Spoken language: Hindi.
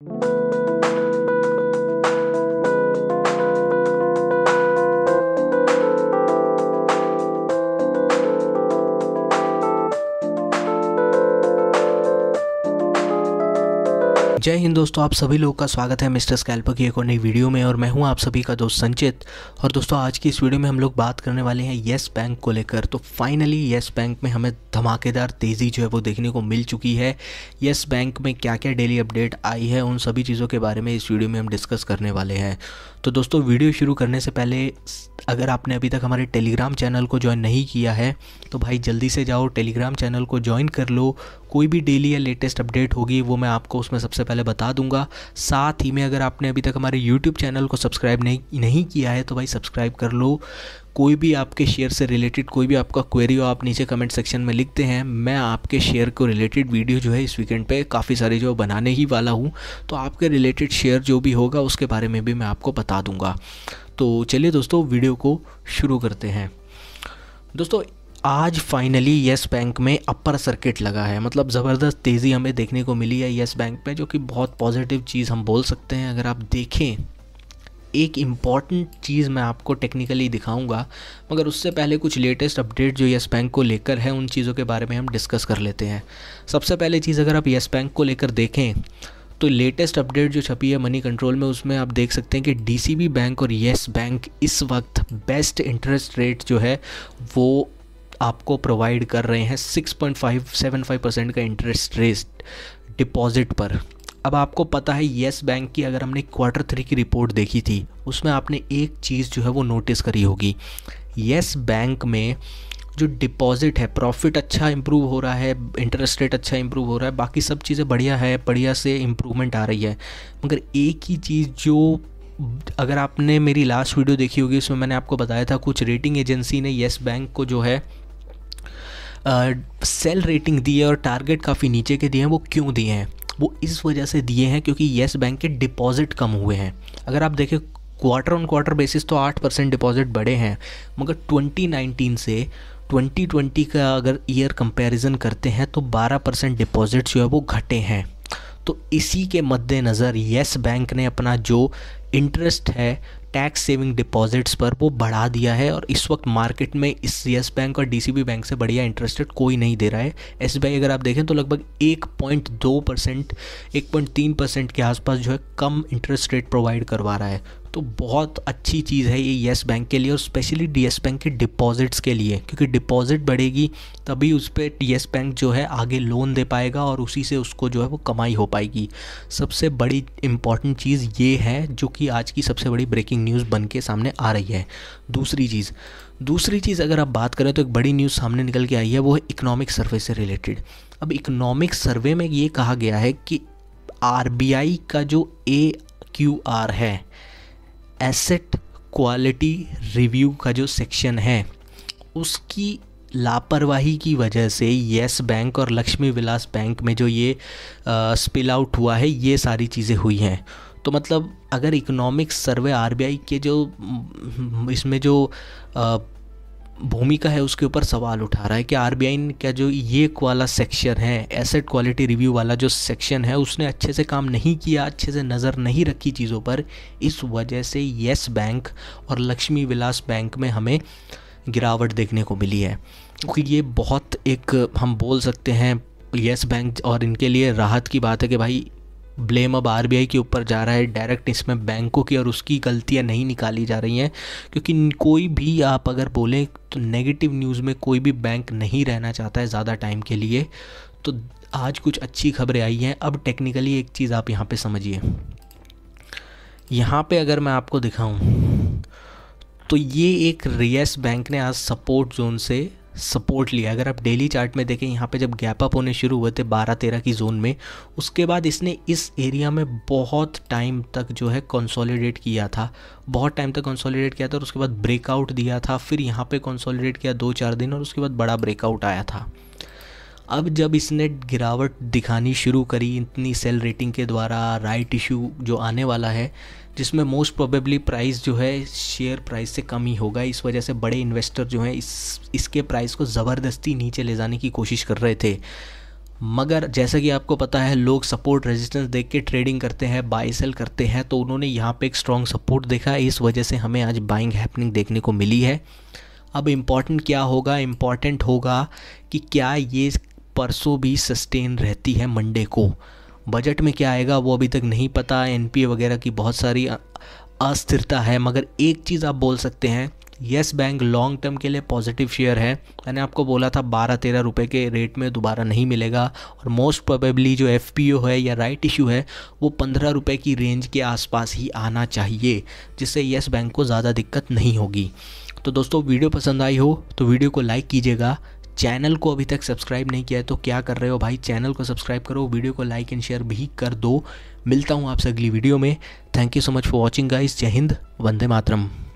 Música जय हिंद दोस्तों आप सभी लोग का स्वागत है मिस्टर स्कैल्पर की एक और नई वीडियो में और मैं हूं आप सभी का दोस्त संचित और दोस्तों आज की इस वीडियो में हम लोग बात करने वाले हैं येस बैंक को लेकर तो फाइनली येस बैंक में हमें धमाकेदार तेज़ी जो है वो देखने को मिल चुकी है येस बैंक में क्या क्या डेली अपडेट आई है उन सभी चीज़ों के बारे में इस वीडियो में हम डिस्कस करने वाले हैं तो दोस्तों वीडियो शुरू करने से पहले अगर आपने अभी तक हमारे टेलीग्राम चैनल को ज्वाइन नहीं किया है तो भाई जल्दी से जाओ टेलीग्राम चैनल को ज्वाइन कर लो कोई भी डेली या लेटेस्ट अपडेट होगी वो मैं आपको उसमें सबसे पहले बता दूंगा साथ ही में अगर आपने अभी तक हमारे यूट्यूब चैनल को सब्सक्राइब नहीं नहीं किया है तो भाई सब्सक्राइब कर लो कोई भी आपके शेयर से रिलेटेड कोई भी आपका क्वेरी हो आप नीचे कमेंट सेक्शन में लिखते हैं मैं आपके शेयर को रिलेटेड वीडियो जो है इस वीकेंड पे काफ़ी सारे जो बनाने ही वाला हूँ तो आपके रिलेटेड शेयर जो भी होगा उसके बारे में भी मैं आपको बता दूंगा तो चलिए दोस्तों वीडियो को शुरू करते हैं दोस्तों आज फाइनली येस बैंक में अपर सर्किट लगा है मतलब ज़बरदस्त तेज़ी हमें देखने को मिली है येस बैंक में जो कि बहुत पॉजिटिव चीज़ हम बोल सकते हैं अगर आप देखें एक इम्पॉर्टेंट चीज़ मैं आपको टेक्निकली दिखाऊंगा मगर उससे पहले कुछ लेटेस्ट अपडेट जो येस बैंक को लेकर है उन चीज़ों के बारे में हम डिस्कस कर लेते हैं सबसे पहले चीज़ अगर आप येस बैंक को लेकर देखें तो लेटेस्ट अपडेट जो छपी है मनी कंट्रोल में उसमें आप देख सकते हैं कि डी बैंक और येस बैंक इस वक्त बेस्ट इंटरेस्ट रेट जो है वो आपको प्रोवाइड कर रहे हैं 6.575 परसेंट का इंटरेस्ट रेट डिपॉजिट पर अब आपको पता है येस बैंक की अगर हमने क्वार्टर थ्री की रिपोर्ट देखी थी उसमें आपने एक चीज़ जो है वो नोटिस करी होगी येस बैंक में जो डिपॉजिट है प्रॉफिट अच्छा इम्प्रूव हो रहा है इंटरेस्ट रेट अच्छा इम्प्रूव हो रहा है बाकी सब चीज़ें बढ़िया है बढ़िया से इम्प्रूवमेंट आ रही है मगर एक ही चीज़ जो अगर आपने मेरी लास्ट वीडियो देखी होगी उसमें मैंने आपको बताया था कुछ रेटिंग एजेंसी ने येस बैंक को जो है सेल रेटिंग दी है और टारगेट काफ़ी नीचे के दिए हैं वो क्यों दिए हैं वो इस वजह से दिए हैं क्योंकि येस बैंक के डिपॉजिट कम हुए हैं अगर आप देखें क्वार्टर ऑन क्वार्टर बेसिस तो आठ परसेंट डिपॉजिट बढ़े हैं मगर 2019 से 2020 का अगर ईयर कंपैरिजन करते हैं तो 12 परसेंट डिपॉजिट जो है वो घटे हैं तो इसी के मद्देनज़र येस बैंक ने अपना जो इंटरेस्ट है टैक्स सेविंग डिपॉजिट्स पर वो बढ़ा दिया है और इस वक्त मार्केट में इस येस बैंक और डीसीबी बैंक से बढ़िया इंटरेस्ट रेट कोई नहीं दे रहा है एस अगर आप देखें तो लगभग एक पॉइंट दो परसेंट एक पॉइंट तीन परसेंट के आसपास जो है कम इंटरेस्ट रेट प्रोवाइड करवा रहा है तो बहुत अच्छी चीज़ है ये येस बैंक के लिए और स्पेशली डी बैंक के डिपॉजिट्स के लिए क्योंकि डिपॉजिट बढ़ेगी तभी उस पर डी बैंक जो है आगे लोन दे पाएगा और उसी से उसको जो है वो कमाई हो पाएगी सबसे बड़ी इम्पॉर्टेंट चीज़ ये है जो कि आज की सबसे बड़ी ब्रेकिंग न्यूज़ बन के सामने आ रही है दूसरी चीज़ दूसरी चीज़ अगर आप बात करें तो एक बड़ी न्यूज़ सामने निकल के आई है वो है इकोनॉमिक सर्वे से रिलेटेड अब इकोनॉमिक सर्वे में ये कहा गया है कि आर का जो ए क्यू आर है एसेट क्वालिटी रिव्यू का जो सेक्शन है उसकी लापरवाही की वजह से येस बैंक और लक्ष्मी विलास बैंक में जो ये आ, स्पिल आउट हुआ है ये सारी चीज़ें हुई हैं तो मतलब अगर इकोनॉमिक सर्वे आरबीआई के जो इसमें जो आ, भूमिका है उसके ऊपर सवाल उठा रहा है कि आर का जो ये वाला सेक्शन है एसेट क्वालिटी रिव्यू वाला जो सेक्शन है उसने अच्छे से काम नहीं किया अच्छे से नज़र नहीं रखी चीज़ों पर इस वजह से येस बैंक और लक्ष्मी विलास बैंक में हमें गिरावट देखने को मिली है क्योंकि ये बहुत एक हम बोल सकते हैं येस बैंक और इनके लिए राहत की बात है कि भाई ब्लेम अब आरबीआई के ऊपर जा रहा है डायरेक्ट इसमें बैंकों की और उसकी गलतियां नहीं निकाली जा रही हैं क्योंकि कोई भी आप अगर बोलें तो नेगेटिव न्यूज़ में कोई भी बैंक नहीं रहना चाहता है ज़्यादा टाइम के लिए तो आज कुछ अच्छी खबरें आई हैं अब टेक्निकली एक चीज़ आप यहाँ पर समझिए यहाँ पर अगर मैं आपको दिखाऊँ तो ये एक रियस बैंक ने आज सपोर्ट जोन से सपोर्ट लिया अगर आप डेली चार्ट में देखें यहाँ पे जब गैप अप होने शुरू हुए थे बारह तेरह की जोन में उसके बाद इसने इस एरिया में बहुत टाइम तक जो है कंसोलिडेट किया था बहुत टाइम तक कंसोलिडेट किया था और उसके बाद ब्रेकआउट दिया था फिर यहाँ पे कंसोलिडेट किया दो चार दिन और उसके बाद बड़ा ब्रेकआउट आया था अब जब इसने गिरावट दिखानी शुरू करी इतनी सेल रेटिंग के द्वारा राइट इशू जो आने वाला है जिसमें मोस्ट प्रोबेबली प्राइस जो है शेयर प्राइस से कम ही होगा इस वजह से बड़े इन्वेस्टर जो हैं इस इसके प्राइस को ज़बरदस्ती नीचे ले जाने की कोशिश कर रहे थे मगर जैसा कि आपको पता है लोग सपोर्ट रेजिस्टेंस देख के ट्रेडिंग करते हैं बाई सेल करते हैं तो उन्होंने यहाँ पे एक स्ट्रॉन्ग सपोर्ट देखा इस वजह से हमें आज बाइंग हैपनिंग देखने को मिली है अब इम्पॉर्टेंट क्या होगा इम्पॉर्टेंट होगा कि क्या ये परसों भी सस्टेन रहती है मंडे को बजट में क्या आएगा वो अभी तक नहीं पता एन वगैरह की बहुत सारी अस्थिरता है मगर एक चीज़ आप बोल सकते हैं येस बैंक लॉन्ग टर्म के लिए पॉजिटिव शेयर है मैंने आपको बोला था बारह तेरह रुपये के रेट में दोबारा नहीं मिलेगा और मोस्ट प्रोबेबली जो एफ है या राइट इशू है वो पंद्रह रुपये की रेंज के आसपास ही आना चाहिए जिससे येस बैंक को ज़्यादा दिक्कत नहीं होगी तो दोस्तों वीडियो पसंद आई हो तो वीडियो को लाइक कीजिएगा चैनल को अभी तक सब्सक्राइब नहीं किया है तो क्या कर रहे हो भाई चैनल को सब्सक्राइब करो वीडियो को लाइक एंड शेयर भी कर दो मिलता हूँ आपसे अगली वीडियो में thank you so much for watching guys Jai Hind Vande Mataram